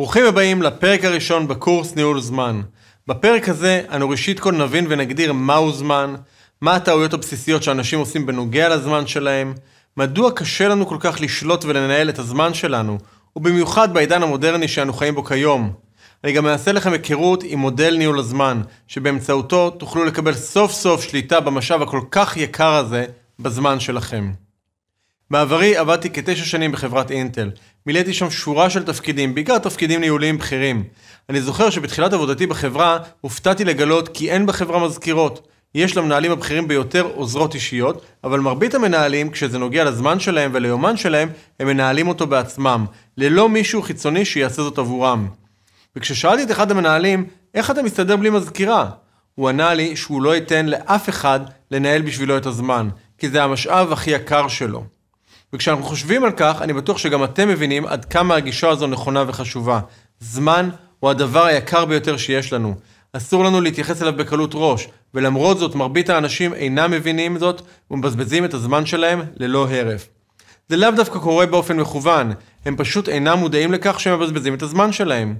ברוכים הבאים לפרק הראשון בקורס ניהול זמן. בפרק הזה אנו ראשית כל נבין ונגדיר מהו זמן, מה הטעויות הבסיסיות שאנשים עושים בנוגע לזמן שלהם, מדוע קשה לנו כל כך לשלוט ולנהל את הזמן שלנו, ובמיוחד בעידן המודרני שאנו חיים בו כיום. אני גם אעשה לכם היכרות עם מודל ניהול הזמן, שבאמצעותו תוכלו לקבל סוף סוף שליטה במשאב הכל כך יקר הזה בזמן שלכם. בעברי עבדתי כתשע שנים בחברת אינטל. מילאתי שם שורה של תפקידים, בעיקר תפקידים ניהוליים בכירים. אני זוכר שבתחילת עבודתי בחברה, הופתעתי לגלות כי אין בחברה מזכירות. יש למנהלים הבכירים ביותר עוזרות אישיות, אבל מרבית המנהלים, כשזה נוגע לזמן שלהם וליומן שלהם, הם מנהלים אותו בעצמם, ללא מישהו חיצוני שיעשה זאת עבורם. וכששאלתי את אחד המנהלים, איך אתה מסתדר בלי מזכירה? הוא ענה לי שהוא לא ייתן לאף אחד לנהל בשבילו את הזמן, כי זה המשאב הכי יקר שלו. וכשאנחנו חושבים על כך, אני בטוח שגם אתם מבינים עד כמה הגישה הזו נכונה וחשובה. זמן הוא הדבר היקר ביותר שיש לנו. אסור לנו להתייחס אליו בקלות ראש, ולמרות זאת מרבית האנשים אינם מבינים זאת ומבזבזים את הזמן שלהם ללא הרף. זה לאו דווקא קורה באופן מכוון, הם פשוט אינם מודעים לכך שהם מבזבזים את הזמן שלהם.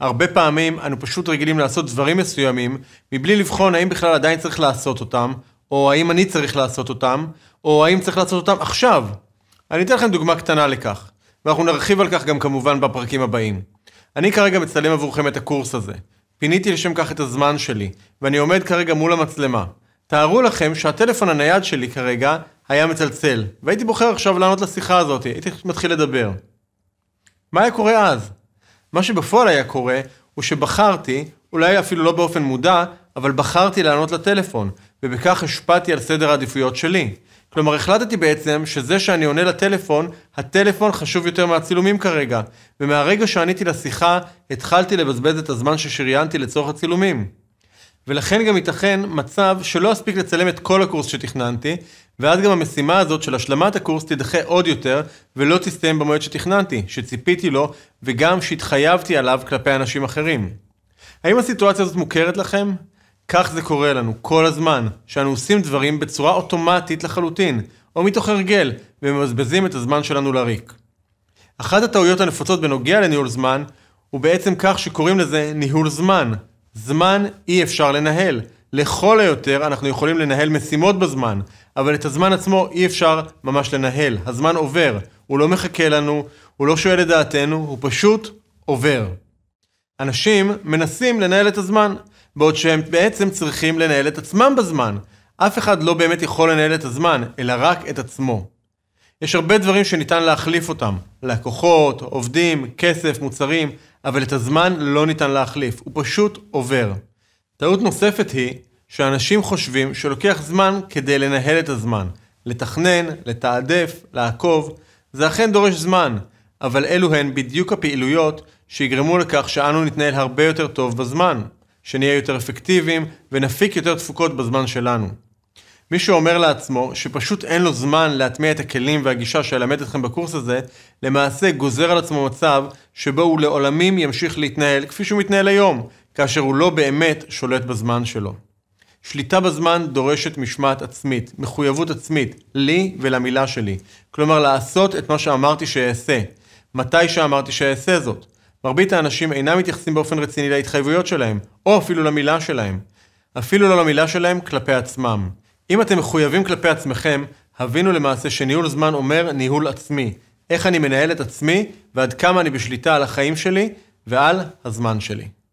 הרבה פעמים אנו פשוט רגילים לעשות דברים מסוימים, מבלי לבחון האם בכלל עדיין צריך לעשות אותם, או האם אני צריך לעשות אותם, או האם צריך לעשות אותם עכשיו. אני אתן לכם דוגמה קטנה לכך, ואנחנו נרחיב על כך גם כמובן בפרקים הבאים. אני כרגע מצלם עבורכם את הקורס הזה. פיניתי לשם כך את הזמן שלי, ואני עומד כרגע מול המצלמה. תארו לכם שהטלפון הנייד שלי כרגע היה מצלצל, והייתי בוחר עכשיו לענות לשיחה הזאת, הייתי מתחיל לדבר. מה היה קורה אז? מה שבפועל היה קורה, הוא שבחרתי, אולי אפילו לא באופן מודע, אבל בחרתי לענות לטלפון, ובכך השפעתי על סדר העדיפויות שלי. כלומר, החלטתי בעצם שזה שאני עונה לטלפון, הטלפון חשוב יותר מהצילומים כרגע. ומהרגע שעניתי לשיחה, התחלתי לבזבז את הזמן ששריינתי לצורך הצילומים. ולכן גם ייתכן מצב שלא אספיק לצלם את כל הקורס שתכננתי, ואז גם המשימה הזאת של השלמת הקורס תדחה עוד יותר, ולא תסתיים במועד שתכננתי, שציפיתי לו, וגם שהתחייבתי עליו כלפי אנשים אחרים. האם הסיטואציה הזאת מוכרת לכם? כך זה קורה לנו כל הזמן, שאנו עושים דברים בצורה אוטומטית לחלוטין, או מתוך הרגל, ומבזבזים את הזמן שלנו לריק. אחת הטעויות הנפוצות בנוגע לניהול זמן, הוא בעצם כך שקוראים לזה ניהול זמן. זמן אי אפשר לנהל. לכל היותר אנחנו יכולים לנהל משימות בזמן, אבל את הזמן עצמו אי אפשר ממש לנהל. הזמן עובר, הוא לא מחכה לנו, הוא לא שואל את דעתנו, הוא פשוט עובר. אנשים מנסים לנהל את הזמן. בעוד שהם בעצם צריכים לנהל את עצמם בזמן. אף אחד לא באמת יכול לנהל את הזמן, אלא רק את עצמו. יש הרבה דברים שניתן להחליף אותם. לקוחות, עובדים, כסף, מוצרים, אבל את הזמן לא ניתן להחליף, הוא פשוט עובר. טעות נוספת היא שאנשים חושבים שלוקח זמן כדי לנהל את הזמן. לתכנן, לתעדף, לעקוב, זה אכן דורש זמן, אבל אלו הן בדיוק הפעילויות שיגרמו לכך שאנו נתנהל הרבה יותר טוב בזמן. שנהיה יותר אפקטיביים ונפיק יותר תפוקות בזמן שלנו. מי שאומר לעצמו שפשוט אין לו זמן להטמיע את הכלים והגישה שאלמד אתכם בקורס הזה, למעשה גוזר על עצמו מצב שבו הוא לעולמים ימשיך להתנהל כפי שהוא מתנהל היום, כאשר הוא לא באמת שולט בזמן שלו. שליטה בזמן דורשת משמעת עצמית, מחויבות עצמית, לי ולמילה שלי. כלומר, לעשות את מה שאמרתי שאעשה. מתי שאמרתי שאעשה זאת. מרבית האנשים אינם מתייחסים באופן רציני להתחייבויות שלהם, או אפילו למילה שלהם. אפילו לא למילה שלהם כלפי עצמם. אם אתם מחויבים כלפי עצמכם, הבינו למעשה שניהול זמן אומר ניהול עצמי. איך אני מנהל את עצמי, ועד כמה אני בשליטה על החיים שלי ועל הזמן שלי.